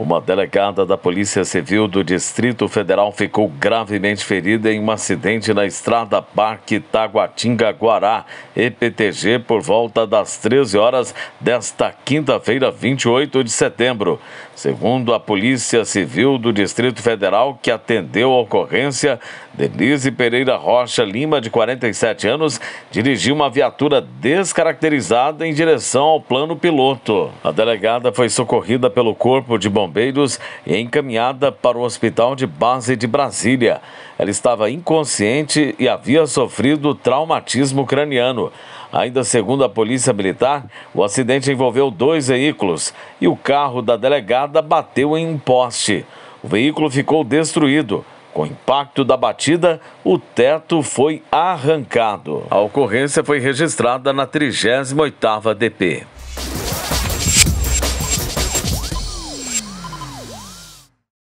Uma delegada da Polícia Civil do Distrito Federal ficou gravemente ferida em um acidente na estrada Parque Taguatinga-Guará, EPTG, por volta das 13 horas desta quinta-feira, 28 de setembro. Segundo a Polícia Civil do Distrito Federal, que atendeu a ocorrência, Denise Pereira Rocha Lima, de 47 anos, dirigiu uma viatura descaracterizada em direção ao plano piloto. A delegada foi socorrida pelo Corpo de Bombeiros Bombeiros e encaminhada para o Hospital de Base de Brasília. Ela estava inconsciente e havia sofrido traumatismo craniano. Ainda segundo a Polícia Militar, o acidente envolveu dois veículos e o carro da delegada bateu em um poste. O veículo ficou destruído. Com o impacto da batida, o teto foi arrancado. A ocorrência foi registrada na 38ª DP.